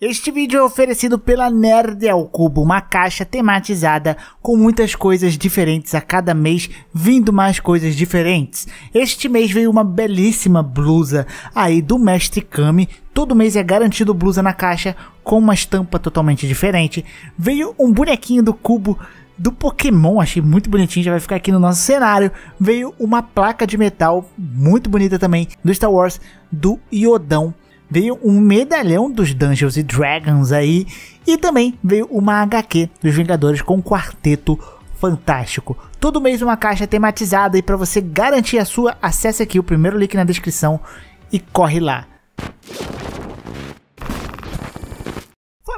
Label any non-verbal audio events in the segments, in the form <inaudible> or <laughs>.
Este vídeo é oferecido pela Nerd ao Cubo, uma caixa tematizada com muitas coisas diferentes a cada mês, vindo mais coisas diferentes. Este mês veio uma belíssima blusa aí do Mestre Kami, todo mês é garantido blusa na caixa com uma estampa totalmente diferente. Veio um bonequinho do Cubo do Pokémon, achei muito bonitinho, já vai ficar aqui no nosso cenário. Veio uma placa de metal muito bonita também do Star Wars do Iodão veio um medalhão dos Dungeons e Dragons aí e também veio uma HQ dos Vingadores com um quarteto fantástico. Todo mês uma caixa tematizada e para você garantir a sua, acesse aqui o primeiro link na descrição e corre lá.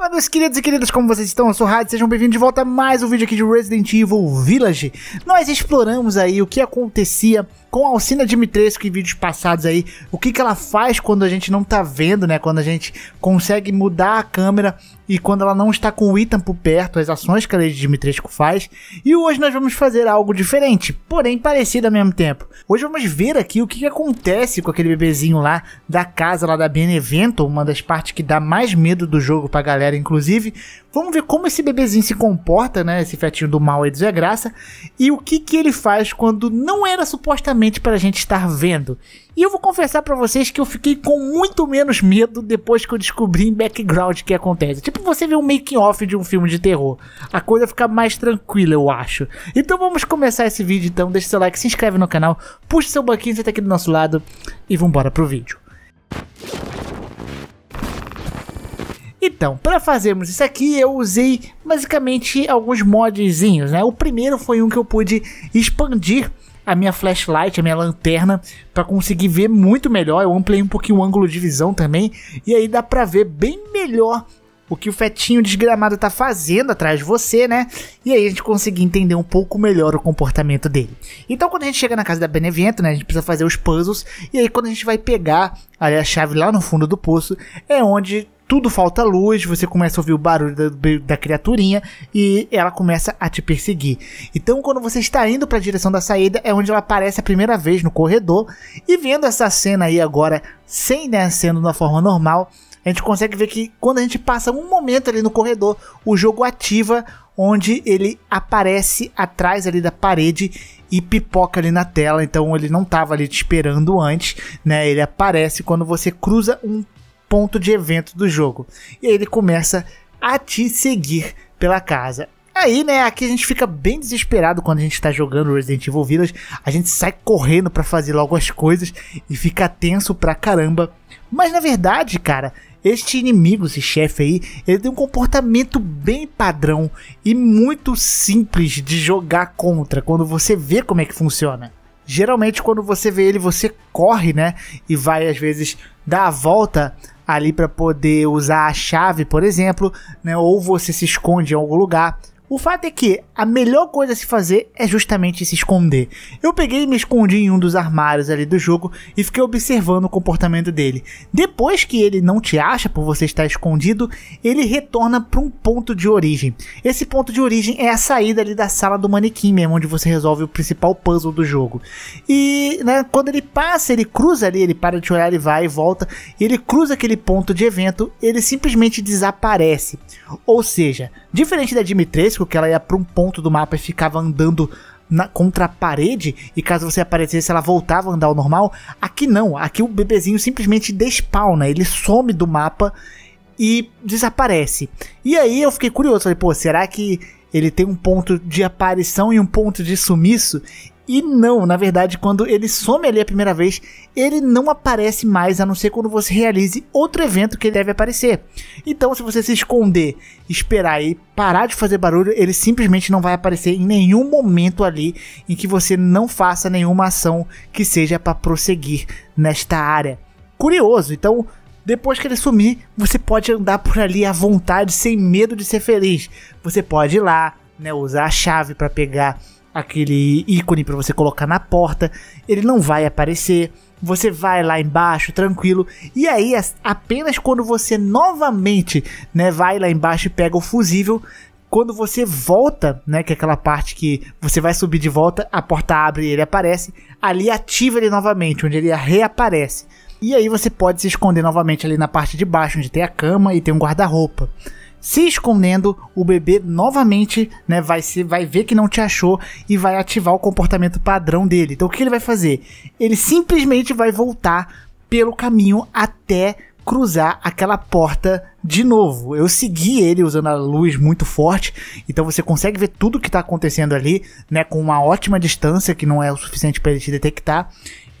Fala meus queridos e queridas, como vocês estão? Eu sou o Rádio, sejam bem-vindos de volta a mais um vídeo aqui de Resident Evil Village. Nós exploramos aí o que acontecia com a Alcina Dimitrescu em vídeos passados aí, o que, que ela faz quando a gente não tá vendo, né? Quando a gente consegue mudar a câmera e quando ela não está com o Ethan por perto, as ações que a Lady Dimitrescu faz. E hoje nós vamos fazer algo diferente, porém parecido ao mesmo tempo. Hoje vamos ver aqui o que, acontece com aquele bebezinho lá da casa lá da Benevento, uma das partes que dá mais medo do jogo pra galera, inclusive. Vamos ver como esse bebezinho se comporta, né? Esse fetinho do mal e do Zé Graça. E o que, que ele faz quando não era supostamente para a gente estar vendo. E eu vou confessar para vocês que eu fiquei com muito menos medo depois que eu descobri em background o que acontece. Tipo, tipo você ver um making-off de um filme de terror. A coisa fica mais tranquila, eu acho. Então vamos começar esse vídeo, então. Deixa seu like, se inscreve no canal, puxa seu banquinho, senta aqui do nosso lado e vambora pro vídeo. Então, para fazermos isso aqui, eu usei basicamente alguns modzinhos, né? O primeiro foi um que eu pude expandir a minha flashlight, a minha lanterna, para conseguir ver muito melhor. Eu ampliei um pouquinho o ângulo de visão também, e aí dá para ver bem melhor o que o fetinho desgramado tá fazendo atrás de você, né? E aí a gente conseguir entender um pouco melhor o comportamento dele. Então quando a gente chega na casa da Benevento, né, a gente precisa fazer os puzzles e aí quando a gente vai pegar a chave lá no fundo do poço, é onde tudo falta luz, você começa a ouvir o barulho da, da, criaturinha e ela começa a te perseguir. Então, quando você está indo para a direção da saída, é onde ela aparece a primeira vez no corredor. E vendo essa cena aí agora, sem né, na forma normal, a gente consegue ver que quando a gente passa um momento ali no corredor, o jogo ativa onde ele aparece atrás ali da parede e pipoca ali na tela. Então ele não estava ali te esperando antes, né? Ele aparece quando você cruza um ponto de evento do jogo. E aí ele começa a te seguir pela casa. Aí, né, aqui a gente fica bem desesperado quando a gente tá jogando Resident Evil Village. A gente sai correndo para fazer logo as coisas e fica tenso pra caramba. Mas na verdade, cara, este inimigo, esse chefe aí, ele tem um comportamento bem padrão e muito simples de jogar contra quando você vê como é que funciona. Geralmente quando você vê ele, você corre, né? E vai às vezes dar a volta ali para poder usar a chave, por exemplo, né? Ou você se esconde em algum lugar o fato é que a melhor coisa a se fazer é justamente se esconder. Eu peguei e me escondi em um dos armários ali do jogo e fiquei observando o comportamento dele. Depois que ele não te acha por você estar escondido, ele retorna para um ponto de origem. Esse ponto de origem é a saída ali da sala do manequim mesmo, onde você resolve o principal puzzle do jogo. E né, quando ele passa, ele cruza ali, ele para de olhar e vai e volta, e ele cruza aquele ponto de evento, ele simplesmente desaparece. Ou seja, diferente da Dimitrescu, que ela ia para um ponto do mapa e ficava andando na, contra a parede, e caso você aparecesse, ela voltava a andar ao normal. Aqui não, aqui o bebezinho simplesmente despawna, ele some do mapa e desaparece. E aí eu fiquei curioso, falei, pô, será que ele tem um ponto de aparição e um ponto de sumiço. E não, na verdade, quando ele some ali a primeira vez, ele não aparece mais, a não ser quando você realize outro evento que ele deve aparecer. Então, se você se esconder, esperar e parar de fazer barulho, ele simplesmente não vai aparecer em nenhum momento ali em que você não faça nenhuma ação que seja para prosseguir nesta área. Curioso, então depois que ele sumir, você pode andar por ali à vontade, sem medo de ser feliz. Você pode ir lá, né, usar a chave para pegar aquele ícone para você colocar na porta. Ele não vai aparecer. Você vai lá embaixo, tranquilo. E aí, apenas quando você novamente, né, vai lá embaixo e pega o fusível, quando você volta, né, que é aquela parte que você vai subir de volta, a porta abre e ele aparece, ali ativa ele novamente, onde ele reaparece. E aí você pode se esconder novamente ali na parte de baixo, onde tem a cama e tem um guarda-roupa. Se escondendo, o bebê novamente né, vai, se, vai ver que não te achou e vai ativar o comportamento padrão dele. Então o que ele vai fazer? Ele simplesmente vai voltar pelo caminho até cruzar aquela porta de novo. Eu segui ele usando a luz muito forte, então você consegue ver tudo que está acontecendo ali, né, com uma ótima distância que não é o suficiente para ele te detectar.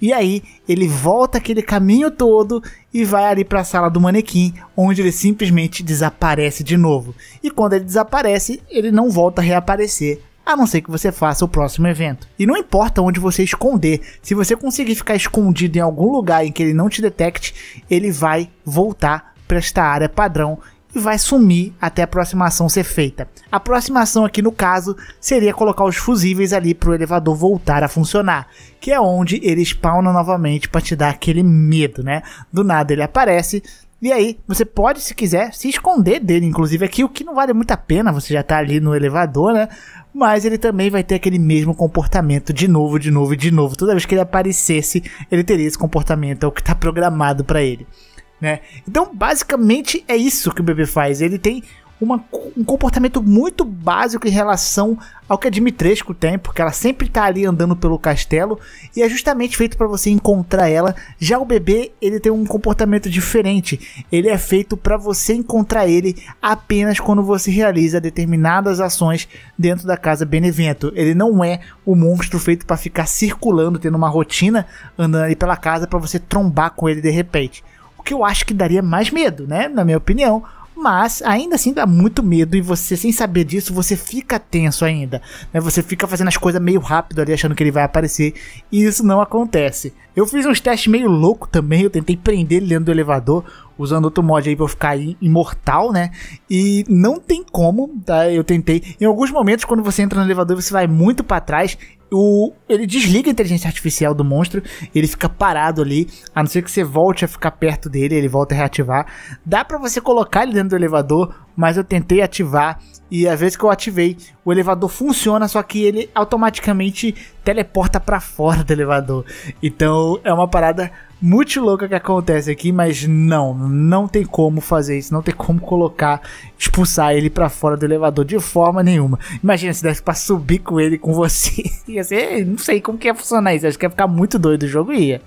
E aí ele volta aquele caminho todo e vai ali para a sala do manequim, onde ele simplesmente desaparece de novo. E quando ele desaparece, ele não volta a reaparecer a não ser que você faça o próximo evento. E não importa onde você esconder, se você conseguir ficar escondido em algum lugar em que ele não te detecte, ele vai voltar para esta área padrão e vai sumir até a aproximação ser feita. A aproximação aqui no caso seria colocar os fusíveis ali para o elevador voltar a funcionar, que é onde ele spawna novamente para te dar aquele medo, né? Do nada ele aparece, e aí, você pode, se quiser, se esconder dele, inclusive aqui, o que não vale muito a pena, você já tá ali no elevador, né? Mas ele também vai ter aquele mesmo comportamento de novo, de novo, de novo. Toda vez que ele aparecesse, ele teria esse comportamento, é o que tá programado para ele né? Então, basicamente é isso que o bebê faz. Ele tem uma, um comportamento muito básico em relação ao que a Dimitrescu tem, porque ela sempre está ali andando pelo castelo e é justamente feito para você encontrar ela. Já o bebê, ele tem um comportamento diferente. Ele é feito para você encontrar ele apenas quando você realiza determinadas ações dentro da casa Benevento. Ele não é o monstro feito para ficar circulando, tendo uma rotina, andando ali pela casa para você trombar com ele de repente. O que eu acho que daria mais medo, né? Na minha opinião. Mas ainda assim dá muito medo e você, sem saber disso, você fica tenso ainda. Né? Você fica fazendo as coisas meio rápido ali, achando que ele vai aparecer. E isso não acontece. Eu fiz uns testes meio louco também. Eu tentei prender ele dentro do elevador usando outro mod aí pra eu ficar imortal, né? E não tem como, tá? Eu tentei. Em alguns momentos, quando você entra no elevador, você vai muito para trás. O, ele desliga a inteligência artificial do monstro, ele fica parado ali, a não ser que você volte a ficar perto dele, ele volta a reativar. Dá para você colocar ele dentro do elevador, mas eu tentei ativar e às vezes que eu ativei, o elevador funciona, só que ele automaticamente teleporta para fora do elevador. Então é uma parada muito louca que acontece aqui, mas não, não tem como fazer isso, não tem como colocar, expulsar ele para fora do elevador de forma nenhuma. Imagina se desse pra subir com ele com você. <laughs> Ia ser, não sei como que ia funcionar isso, acho que ia ficar muito doido o jogo ia.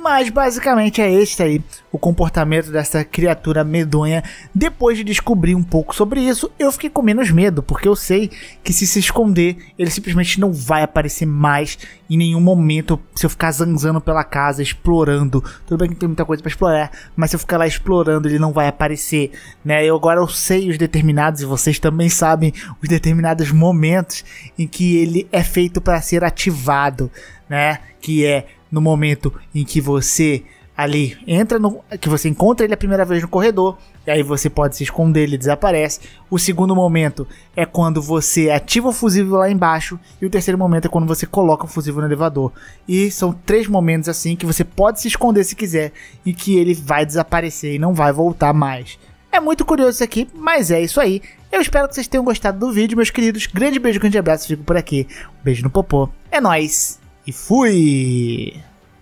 Mas basicamente é este aí o comportamento dessa criatura medonha. Depois de descobrir um pouco sobre isso, eu fiquei com menos medo, porque eu sei que se se esconder, ele simplesmente não vai aparecer mais em nenhum momento se eu ficar zanzando pela casa, explorando. Tudo bem que tem muita coisa para explorar, mas se eu ficar lá explorando, ele não vai aparecer, né? Eu agora eu sei os determinados e vocês também sabem os determinados momentos em que ele é feito para ser ativado, né? Que é no momento em que você ali entra no que você encontra ele a primeira vez no corredor e aí você pode se esconder ele desaparece o segundo momento é quando você ativa o fusível lá embaixo e o terceiro momento é quando você coloca o fusível no elevador e são três momentos assim que você pode se esconder se quiser e que ele vai desaparecer e não vai voltar mais é muito curioso isso aqui mas é isso aí eu espero que vocês tenham gostado do vídeo meus queridos grande beijo grande abraço fico por aqui um beijo no popô é nós e fui